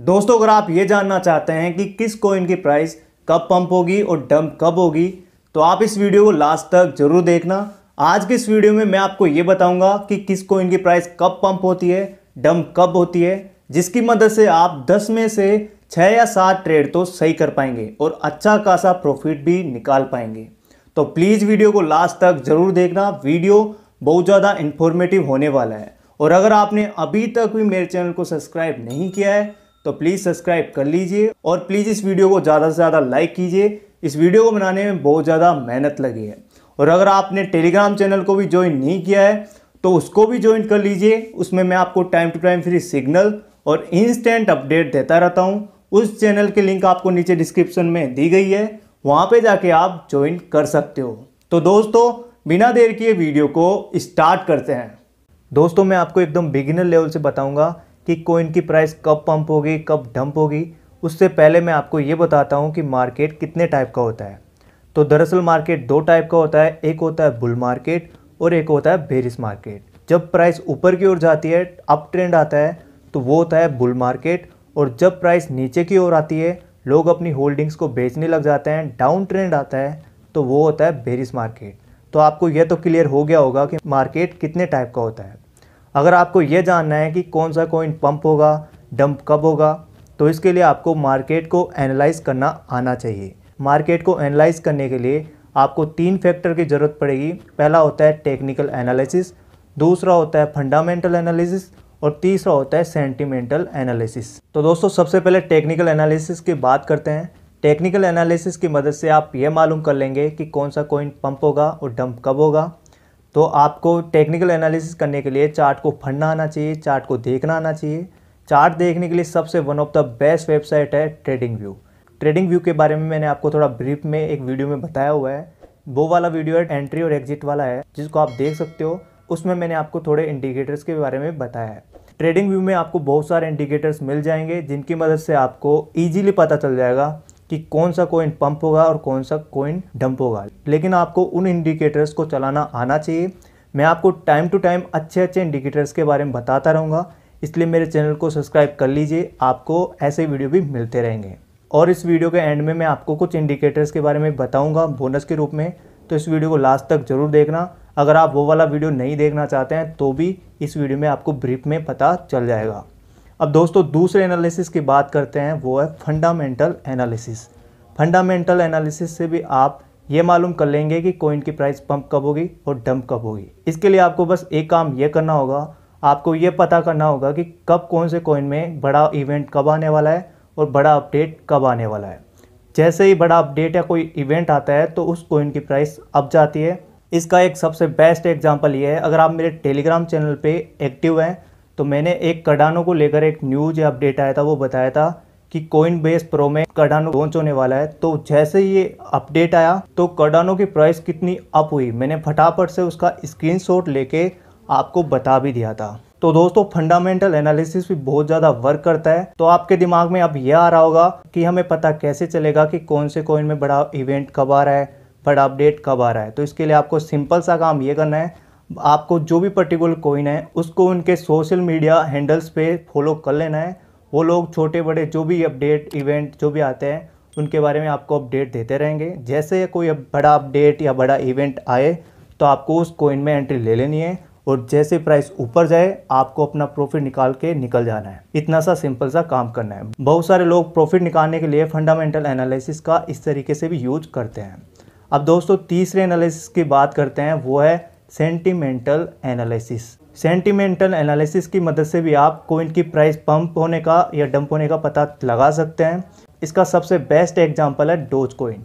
दोस्तों अगर आप ये जानना चाहते हैं कि किस कोइन की प्राइस कब पंप होगी और डंप कब होगी तो आप इस वीडियो को लास्ट तक जरूर देखना आज के इस वीडियो में मैं आपको ये बताऊंगा कि किस कोइन की प्राइस कब पंप होती है डंप कब होती है जिसकी मदद से आप 10 में से 6 या 7 ट्रेड तो सही कर पाएंगे और अच्छा खासा प्रॉफिट भी निकाल पाएंगे तो प्लीज़ वीडियो को लास्ट तक ज़रूर देखना वीडियो बहुत ज़्यादा इन्फॉर्मेटिव होने वाला है और अगर आपने अभी तक भी मेरे चैनल को सब्सक्राइब नहीं किया है तो प्लीज़ सब्सक्राइब कर लीजिए और प्लीज़ इस वीडियो को ज़्यादा से ज़्यादा लाइक कीजिए इस वीडियो को बनाने में बहुत ज़्यादा मेहनत लगी है और अगर आपने टेलीग्राम चैनल को भी ज्वाइन नहीं किया है तो उसको भी ज्वाइन कर लीजिए उसमें मैं आपको time to time free signal और इंस्टेंट अपडेट देता रहता हूँ उस चैनल के लिंक आपको नीचे डिस्क्रिप्शन में दी गई है वहाँ पे जाके आप ज्वाइन कर सकते हो तो दोस्तों बिना देर किए वीडियो को स्टार्ट करते हैं दोस्तों मैं आपको एकदम बिगिनर लेवल से बताऊंगा कि कोइन की प्राइस कब पंप होगी कब डंप होगी उससे पहले मैं आपको ये बताता हूँ कि मार्केट कितने टाइप का होता है तो दरअसल मार्केट दो टाइप का होता है एक होता है बुल मार्केट और एक होता है बेरिस मार्केट जब प्राइस ऊपर की ओर जाती है अप ट्रेंड आता है तो वो होता है बुल मार्केट और जब प्राइस नीचे की ओर आती है लोग अपनी होल्डिंग्स को बेचने लग जाते हैं डाउन ट्रेंड आता है तो वो होता है बेरिस मार्केट तो आपको यह तो क्लियर हो गया होगा कि मार्केट कितने टाइप का होता है अगर आपको ये जानना है कि कौन सा कॉइन पंप होगा डंप कब होगा तो इसके लिए आपको मार्केट को एनालाइज करना आना चाहिए मार्केट को एनालाइज करने के लिए आपको तीन फैक्टर की ज़रूरत पड़ेगी पहला होता है टेक्निकल एनालिसिस दूसरा होता है फंडामेंटल एनालिसिस और तीसरा होता है सेंटिमेंटल एनालिसिस तो दोस्तों सबसे पहले टेक्निकल एनालिसिस की बात करते हैं टेक्निकल एनालिसिस की मदद से आप ये मालूम कर लेंगे कि कौन सा कॉइन पंप होगा और डंप कब होगा तो आपको टेक्निकल एनालिसिस करने के लिए चार्ट को फंडना आना चाहिए चार्ट को देखना आना चाहिए चार्ट देखने के लिए सबसे one of the best website है ट्रेडिंग व्यू ट्रेडिंग व्यू के बारे में मैंने आपको थोड़ा ब्रीफ में एक वीडियो में बताया हुआ है वो वाला वीडियो है एंट्री और एग्जिट वाला है जिसको आप देख सकते हो उसमें मैंने आपको थोड़े इंडिकेटर्स के बारे में बताया है ट्रेडिंग व्यू में आपको बहुत सारे इंडिकेटर्स मिल जाएंगे जिनकी मदद से आपको ईजिली पता चल जाएगा कि कौन सा कोइन पंप होगा और कौन सा कोइन डंप होगा लेकिन आपको उन इंडिकेटर्स को चलाना आना चाहिए मैं आपको टाइम टू टाइम अच्छे अच्छे इंडिकेटर्स के बारे में बताता रहूँगा इसलिए मेरे चैनल को सब्सक्राइब कर लीजिए आपको ऐसे वीडियो भी मिलते रहेंगे और इस वीडियो के एंड में मैं आपको कुछ इंडिकेटर्स के बारे में बताऊँगा बोनस के रूप में तो इस वीडियो को लास्ट तक जरूर देखना अगर आप वो वाला वीडियो नहीं देखना चाहते हैं तो भी इस वीडियो में आपको ब्रीफ में पता चल जाएगा अब दोस्तों दूसरे एनालिसिस की बात करते हैं वो है फंडामेंटल एनालिसिस फंडामेंटल एनालिसिस से भी आप ये मालूम कर लेंगे कि कोइन की प्राइस पंप कब होगी और डंप कब होगी इसके लिए आपको बस एक काम ये करना होगा आपको ये पता करना होगा कि कब कौन से कोइन में बड़ा इवेंट कब आने वाला है और बड़ा अपडेट कब आने वाला है जैसे ही बड़ा अपडेट या कोई इवेंट आता है तो उस कोइन की प्राइस अप जाती है इसका एक सबसे बेस्ट एग्जाम्पल ये है अगर आप मेरे टेलीग्राम चैनल पर एक्टिव हैं तो मैंने एक कडानो को लेकर एक न्यूज अपडेट आया था वो बताया था कि कोइन बेस प्रो में कडानो लॉन्च होने वाला है तो जैसे ये अपडेट आया तो कडानो की प्राइस कितनी अप हुई मैंने फटाफट से उसका शॉट लेके आपको बता भी दिया था तो दोस्तों फंडामेंटल एनालिसिस भी बहुत ज़्यादा वर्क करता है तो आपके दिमाग में अब यह आ रहा होगा कि हमें पता कैसे चलेगा कि कौन से कोइन में बड़ा इवेंट कब आ रहा है बड़ा अपडेट कब आ रहा है तो इसके लिए आपको सिंपल सा काम ये करना है आपको जो भी पर्टिकुलर कोइन है उसको उनके सोशल मीडिया हैंडल्स पे फॉलो कर लेना है वो लोग छोटे बड़े जो भी अपडेट इवेंट जो भी आते हैं उनके बारे में आपको अपडेट देते रहेंगे जैसे कोई बड़ा अपडेट या बड़ा इवेंट आए तो आपको उस कोइन में एंट्री ले लेनी है और जैसे प्राइस ऊपर जाए आपको अपना प्रॉफिट निकाल के निकल जाना है इतना सा सिंपल सा काम करना है बहुत सारे लोग प्रॉफिट निकालने के लिए फंडामेंटल एनालिसिस का इस तरीके से भी यूज करते हैं अब दोस्तों तीसरे एनालिसिस की बात करते हैं वो है सेंटिमेंटल एनालिसिस सेंटिमेंटल एनालिसिस की मदद से भी आप कोइन की प्राइस पंप होने का या डंप होने का पता लगा सकते हैं इसका सबसे बेस्ट एग्जाम्पल है डोज कोइन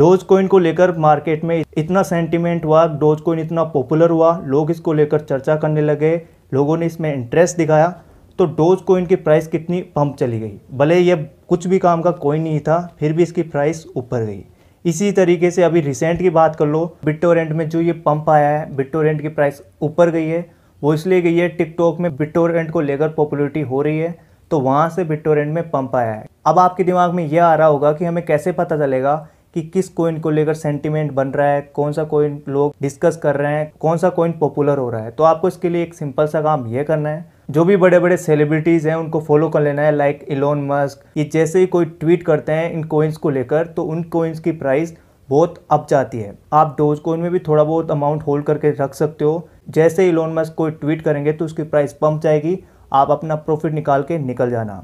डोज कोइन को लेकर मार्केट में इतना सेंटिमेंट हुआ डोज कोइन इतना पॉपुलर हुआ लोग इसको लेकर चर्चा करने लगे लोगों ने इसमें इंटरेस्ट दिखाया तो डोज कोइन की प्राइस कितनी पंप चली गई भले ये कुछ भी काम का कोई नहीं था फिर भी इसकी प्राइस ऊपर गई इसी तरीके से अभी रिसेंट की बात कर लो बिटोरेंट में जो ये पंप आया है बिटोरेंट की प्राइस ऊपर गई है वो इसलिए गई है टिकटॉक में बिटोरेंट को लेकर पॉपुलरिटी हो रही है तो वहाँ से बिटोरेंट में पंप आया है अब आपके दिमाग में यह आ रहा होगा कि हमें कैसे पता चलेगा कि किस कोइन को लेकर सेंटिमेंट बन रहा है कौन सा कोइन लोग डिस्कस कर रहे हैं कौन सा कोइन पॉपुलर हो रहा है तो आपको इसके लिए एक सिंपल सा काम यह करना है जो भी बड़े बड़े सेलिब्रिटीज़ हैं उनको फॉलो कर लेना है लाइक इलोन मस्क ये जैसे ही कोई ट्वीट करते हैं इन कोइंस को लेकर तो उन कोइंस की प्राइस बहुत अप जाती है आप डोज कोइन में भी थोड़ा बहुत अमाउंट होल्ड करके रख सकते हो जैसे इलोन मस्क कोई ट्वीट करेंगे तो उसकी प्राइस पंप जाएगी आप अपना प्रॉफिट निकाल के निकल जाना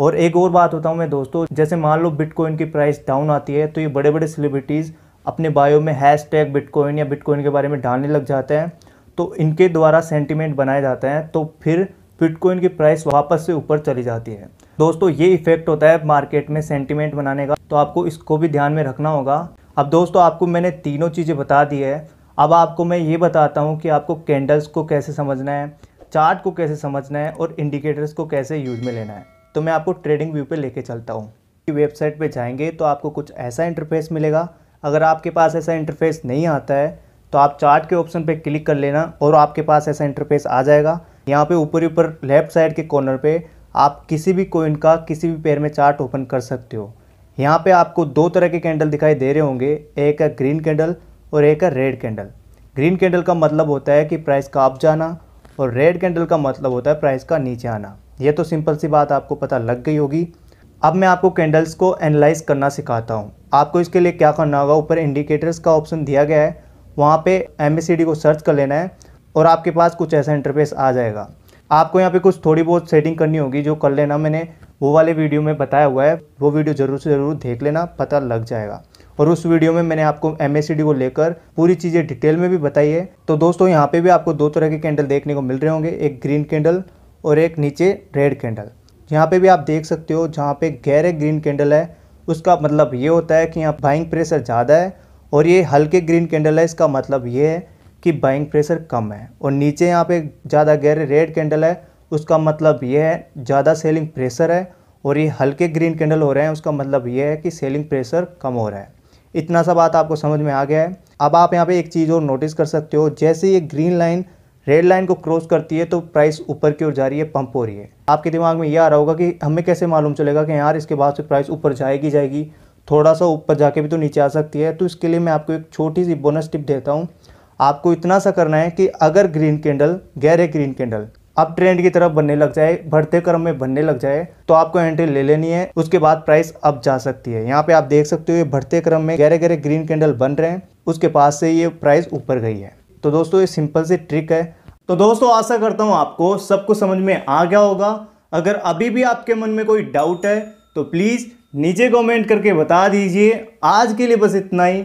और एक और बात होता हूँ मैं दोस्तों जैसे मान लो बिटकॉइन की प्राइस डाउन आती है तो ये बड़े बड़े सेलिब्रिटीज़ अपने बायो में हैश टैग बिटकॉइन या बिटकॉइन के बारे में डालने लग जाते हैं तो इनके द्वारा सेंटिमेंट बनाए जाते हैं तो फिर बिटकॉइन की प्राइस वापस से ऊपर चली जाती है दोस्तों ये इफेक्ट होता है मार्केट में सेंटिमेंट बनाने का तो आपको इसको भी ध्यान में रखना होगा अब दोस्तों आपको मैंने तीनों चीज़ें बता दी है अब आपको मैं ये बताता हूँ कि आपको कैंडल्स को कैसे समझना है चार्ट को कैसे समझना है और इंडिकेटर्स को कैसे यूज में लेना है तो मैं आपको ट्रेडिंग व्यू पर लेके चलता हूँ वेबसाइट पर जाएंगे तो आपको कुछ ऐसा इंटरफेस मिलेगा अगर आपके पास ऐसा इंटरफेस नहीं आता है तो आप चार्ट के ऑप्शन पर क्लिक कर लेना और आपके पास ऐसा इंटरफेस आ जाएगा यहाँ पे ऊपर ऊपर लेफ्ट साइड के कॉर्नर पे आप किसी भी कोइन का किसी भी पेयर में चार्ट ओपन कर सकते हो यहाँ पे आपको दो तरह के कैंडल दिखाई दे रहे होंगे एक है ग्रीन कैंडल और एक है रेड कैंडल ग्रीन कैंडल का मतलब होता है कि प्राइस का अप जाना और रेड कैंडल का मतलब होता है प्राइस का नीचे आना ये तो सिंपल सी बात आपको पता लग गई होगी अब मैं आपको कैंडल्स को एनालाइज करना सिखाता हूँ आपको इसके लिए क्या करना होगा ऊपर इंडिकेटर्स का ऑप्शन दिया गया है वहाँ पे एम को सर्च कर लेना है और आपके पास कुछ ऐसा इंटरफेस आ जाएगा आपको यहाँ पे कुछ थोड़ी बहुत सेटिंग करनी होगी जो कर लेना मैंने वो वाले वीडियो में बताया हुआ है वो वीडियो ज़रूर से ज़रूर देख लेना पता लग जाएगा और उस वीडियो में मैंने आपको एम को लेकर पूरी चीज़ें डिटेल में भी बताई है तो दोस्तों यहाँ पे भी आपको दो तरह के कैंडल देखने को मिल रहे होंगे एक ग्रीन कैंडल और एक नीचे रेड कैंडल यहाँ पे भी आप देख सकते हो जहाँ पे गहरे ग्रीन कैंडल है उसका मतलब ये होता है कि यहाँ बाइंग प्रेशर ज़्यादा है और ये हल्के ग्रीन कैंडल है इसका मतलब ये है कि बाइंग प्रेशर कम है और नीचे यहाँ पे ज़्यादा गहरे रेड कैंडल है उसका मतलब ये है ज़्यादा सेलिंग प्रेशर है और ये हल्के ग्रीन कैंडल हो रहे हैं उसका मतलब ये है कि सेलिंग प्रेशर कम हो रहा है इतना सा बात आपको समझ में आ गया है अब आप यहाँ पे एक चीज़ और नोटिस कर सकते हो जैसे ये ग्रीन लाइन रेड लाइन को क्रॉस करती है तो प्राइस ऊपर की ओर जा रही है पंप हो रही है आपके दिमाग में ये आ रहा होगा कि हमें कैसे मालूम चलेगा कि यार इसके बाद से प्राइस ऊपर जाएगी जाएगी थोड़ा सा ऊपर जाके भी तो नीचे आ सकती है तो इसके लिए मैं आपको एक छोटी सी बोनस टिप देता हूँ आपको इतना सा करना है कि अगर ग्रीन कैंडल गहरे ग्रीन कैंडल अब ट्रेंड की तरफ बनने लग जाए बढ़ते क्रम में बनने लग जाए तो आपको एंट्री ले लेनी है उसके बाद प्राइस अब जा सकती है यहाँ पे आप देख सकते हो ये बढ़ते क्रम में गहरे गहरे ग्रीन कैंडल बन रहे हैं उसके पास से ये प्राइस ऊपर गई है तो दोस्तों ये सिंपल सी ट्रिक है तो दोस्तों आशा करता हूँ आपको सब कुछ समझ में आ गया होगा अगर अभी भी आपके मन में कोई डाउट है तो प्लीज़ नीचे कॉमेंट करके बता दीजिए आज के लिए बस इतना ही